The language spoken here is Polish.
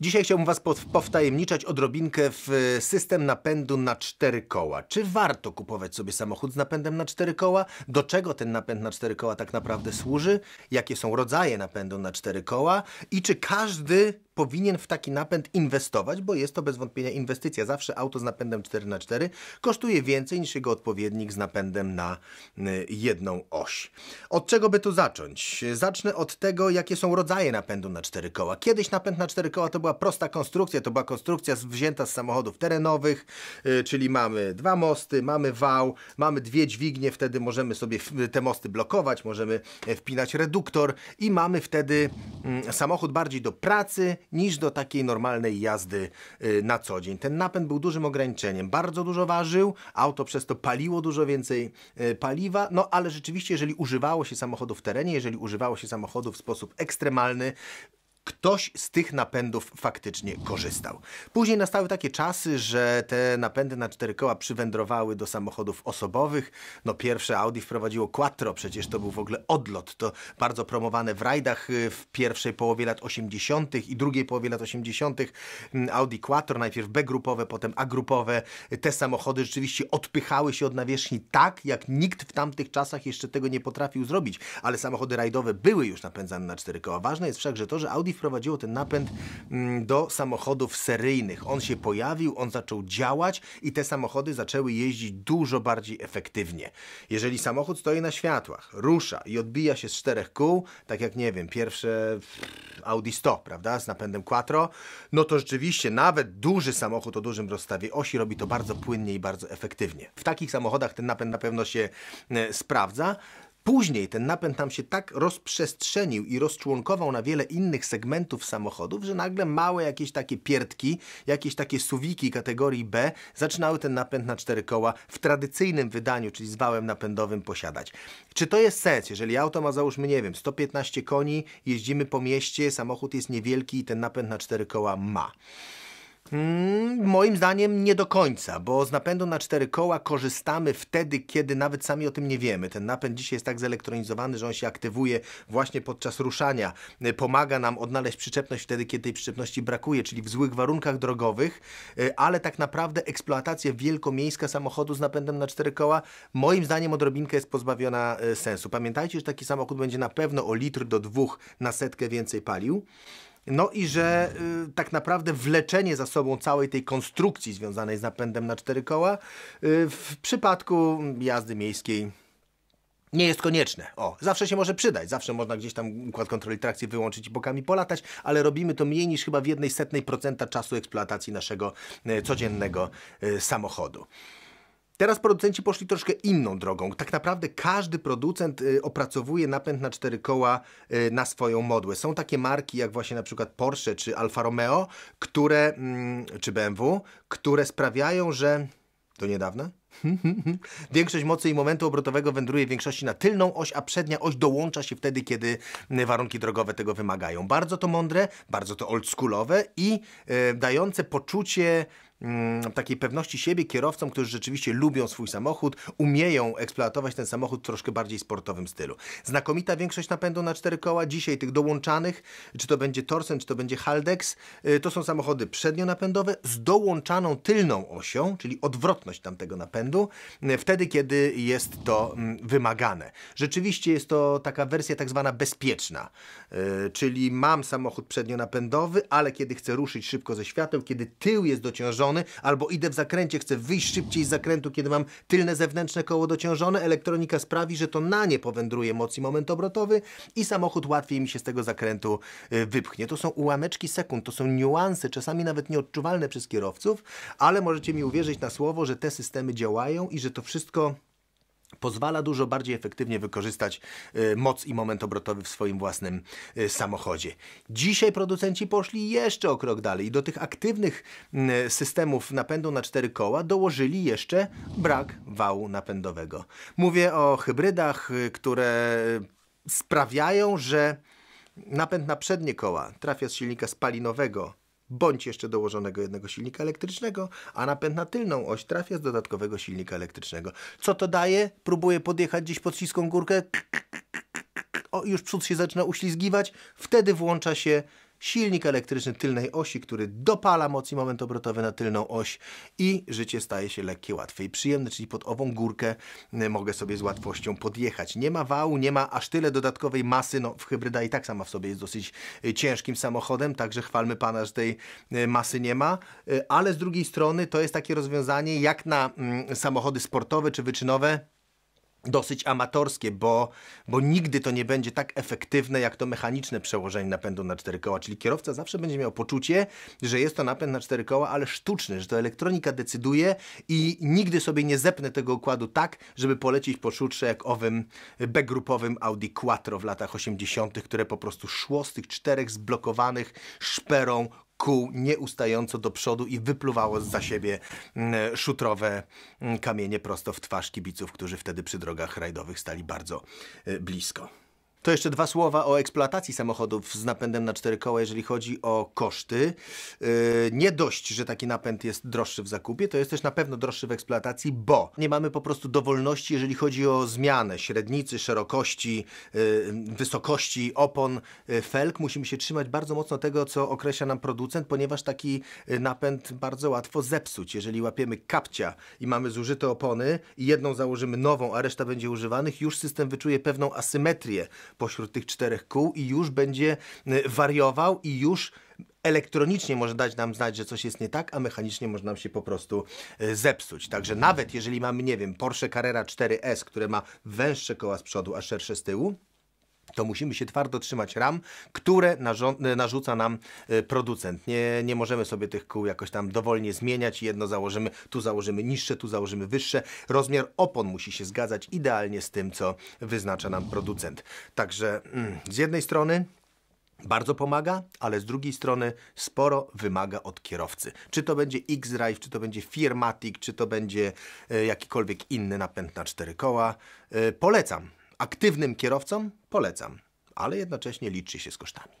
Dzisiaj chciałbym Was powtajemniczać odrobinkę w e, system napędu na cztery koła. Czy warto kupować sobie samochód z napędem na cztery koła? Do czego ten napęd na cztery koła tak naprawdę służy? Jakie są rodzaje napędu na cztery koła? I czy każdy powinien w taki napęd inwestować, bo jest to bez wątpienia inwestycja. Zawsze auto z napędem 4x4 kosztuje więcej niż jego odpowiednik z napędem na y, jedną oś. Od czego by tu zacząć? Zacznę od tego, jakie są rodzaje napędu na cztery koła. Kiedyś napęd na cztery koła to była prosta konstrukcja, to była konstrukcja wzięta z samochodów terenowych, y, czyli mamy dwa mosty, mamy wał, mamy dwie dźwignie, wtedy możemy sobie te mosty blokować, możemy e, wpinać reduktor i mamy wtedy mm, samochód bardziej do pracy niż do takiej normalnej jazdy y, na co dzień. Ten napęd był dużym ograniczeniem. Bardzo dużo ważył, auto przez to paliło dużo więcej y, paliwa, no ale rzeczywiście, jeżeli używało się samochodu w terenie, jeżeli używało się samochodu w sposób ekstremalny, ktoś z tych napędów faktycznie korzystał. Później nastały takie czasy, że te napędy na cztery koła przywędrowały do samochodów osobowych. No pierwsze Audi wprowadziło quattro, przecież to był w ogóle odlot. To bardzo promowane w rajdach y, w pierwszej połowie lat 80. i drugiej połowie lat 80. Mm, Audi quattro, najpierw B-grupowe, potem A-grupowe. Te samochody rzeczywiście odpychały się od nawierzchni tak, jak nikt w tamtych czasach jeszcze tego nie potrafił zrobić. Ale samochody rajdowe były już napędzane na cztery koła. Ważne jest wszakże to, że Audi wprowadziło ten napęd mm, do samochodów seryjnych. On się pojawił, on zaczął działać i te samochody zaczęły jeździć dużo bardziej efektywnie. Jeżeli samochód stoi na światłach, rusza i odbija się z czterech kół, tak jak nie wiem, pierwsze Audi 100, prawda, z napędem quattro, no to rzeczywiście nawet duży samochód o dużym rozstawie osi robi to bardzo płynnie i bardzo efektywnie. W takich samochodach ten napęd na pewno się e, sprawdza. Później ten napęd tam się tak rozprzestrzenił i rozczłonkował na wiele innych segmentów samochodów, że nagle małe jakieś takie pierdki, jakieś takie suwiki kategorii B zaczynały ten napęd na cztery koła w tradycyjnym wydaniu, czyli z wałem napędowym posiadać. Czy to jest sens? Jeżeli auto ma załóżmy, nie wiem, 115 koni, jeździmy po mieście, samochód jest niewielki i ten napęd na cztery koła ma. Mm, moim zdaniem nie do końca, bo z napędu na cztery koła korzystamy wtedy, kiedy nawet sami o tym nie wiemy. Ten napęd dzisiaj jest tak zelektronizowany, że on się aktywuje właśnie podczas ruszania. Y, pomaga nam odnaleźć przyczepność wtedy, kiedy tej przyczepności brakuje, czyli w złych warunkach drogowych, y, ale tak naprawdę eksploatacja wielkomiejska samochodu z napędem na cztery koła, moim zdaniem odrobinkę jest pozbawiona y, sensu. Pamiętajcie, że taki samochód będzie na pewno o litr do dwóch na setkę więcej palił. No i że y, tak naprawdę wleczenie za sobą całej tej konstrukcji związanej z napędem na cztery koła y, w przypadku jazdy miejskiej nie jest konieczne. O, zawsze się może przydać, zawsze można gdzieś tam układ kontroli trakcji wyłączyć i bokami polatać, ale robimy to mniej niż chyba w jednej setnej procenta czasu eksploatacji naszego y, codziennego y, samochodu. Teraz producenci poszli troszkę inną drogą. Tak naprawdę każdy producent y, opracowuje napęd na cztery koła y, na swoją modłę. Są takie marki jak właśnie na przykład Porsche czy Alfa Romeo, które, mm, czy BMW, które sprawiają, że do niedawna Większość mocy i momentu obrotowego wędruje w większości na tylną oś, a przednia oś dołącza się wtedy, kiedy y, warunki drogowe tego wymagają. Bardzo to mądre, bardzo to oldschoolowe i dające poczucie Mm, takiej pewności siebie kierowcom, którzy rzeczywiście lubią swój samochód, umieją eksploatować ten samochód w troszkę bardziej sportowym stylu. Znakomita większość napędu na cztery koła, dzisiaj tych dołączanych, czy to będzie Torsen, czy to będzie Haldex, y, to są samochody przednionapędowe z dołączaną tylną osią, czyli odwrotność tamtego napędu, y, wtedy kiedy jest to mm, wymagane. Rzeczywiście jest to taka wersja tak zwana bezpieczna, y, czyli mam samochód przednionapędowy, ale kiedy chcę ruszyć szybko ze świateł, kiedy tył jest dociążony, albo idę w zakręcie, chcę wyjść szybciej z zakrętu, kiedy mam tylne zewnętrzne koło dociążone, elektronika sprawi, że to na nie powędruje moc i moment obrotowy i samochód łatwiej mi się z tego zakrętu y, wypchnie. To są ułameczki sekund, to są niuanse, czasami nawet nieodczuwalne przez kierowców, ale możecie mi uwierzyć na słowo, że te systemy działają i że to wszystko pozwala dużo bardziej efektywnie wykorzystać e, moc i moment obrotowy w swoim własnym e, samochodzie. Dzisiaj producenci poszli jeszcze o krok dalej i do tych aktywnych systemów napędu na cztery koła dołożyli jeszcze brak wału napędowego. Mówię o hybrydach, e, które sprawiają, że napęd na przednie koła trafia z silnika spalinowego bądź jeszcze dołożonego jednego silnika elektrycznego, a napęd na tylną oś trafia z dodatkowego silnika elektrycznego. Co to daje? Próbuję podjechać gdzieś pod śliską górkę, o, już przód się zaczyna uślizgiwać, wtedy włącza się silnik elektryczny tylnej osi, który dopala moc i moment obrotowy na tylną oś i życie staje się lekkie, łatwe i przyjemne, czyli pod ową górkę e, mogę sobie z łatwością podjechać. Nie ma wału, nie ma aż tyle dodatkowej masy, no w hybryda i tak sama w sobie jest dosyć e, ciężkim samochodem, także chwalmy Pana, że tej e, masy nie ma, ale z drugiej strony to jest takie rozwiązanie jak na mm, samochody sportowe czy wyczynowe, dosyć amatorskie, bo, bo nigdy to nie będzie tak efektywne jak to mechaniczne przełożenie napędu na cztery koła. Czyli kierowca zawsze będzie miał poczucie, że jest to napęd na cztery koła, ale sztuczny, że to elektronika decyduje i nigdy sobie nie zepnę tego układu tak, żeby polecić po szutrze jak owym B-grupowym Audi Quattro w latach 80., które po prostu szło z tych czterech zblokowanych szperą kół nieustająco do przodu i wypluwało za siebie mm, szutrowe mm, kamienie prosto w twarz kibiców, którzy wtedy przy drogach rajdowych stali bardzo y, blisko. To jeszcze dwa słowa o eksploatacji samochodów z napędem na cztery koła, jeżeli chodzi o koszty. Yy, nie dość, że taki napęd jest droższy w zakupie, to jest też na pewno droższy w eksploatacji, bo nie mamy po prostu dowolności, jeżeli chodzi o zmianę średnicy, szerokości, yy, wysokości opon, yy, felk. felg. Musimy się trzymać bardzo mocno tego, co określa nam producent, ponieważ taki napęd bardzo łatwo zepsuć. Jeżeli łapiemy kapcia i mamy zużyte opony i jedną założymy nową, a reszta będzie używanych, już system wyczuje pewną asymetrię pośród tych czterech kół i już będzie y, wariował i już elektronicznie może dać nam znać, że coś jest nie tak, a mechanicznie może nam się po prostu y, zepsuć. Także nawet jeżeli mamy, nie wiem, Porsche Carrera 4S, które ma węższe koła z przodu, a szersze z tyłu, to musimy się twardo trzymać ram, które narzuca nam e, producent. Nie, nie możemy sobie tych kół jakoś tam dowolnie zmieniać. Jedno założymy, tu założymy niższe, tu założymy wyższe. Rozmiar opon musi się zgadzać idealnie z tym, co wyznacza nam producent. Także mm, z jednej strony bardzo pomaga, ale z drugiej strony sporo wymaga od kierowcy. Czy to będzie X-Drive, czy to będzie Firmatic, czy to będzie e, jakikolwiek inny napęd na cztery koła. E, polecam. Aktywnym kierowcom polecam, ale jednocześnie liczy się z kosztami.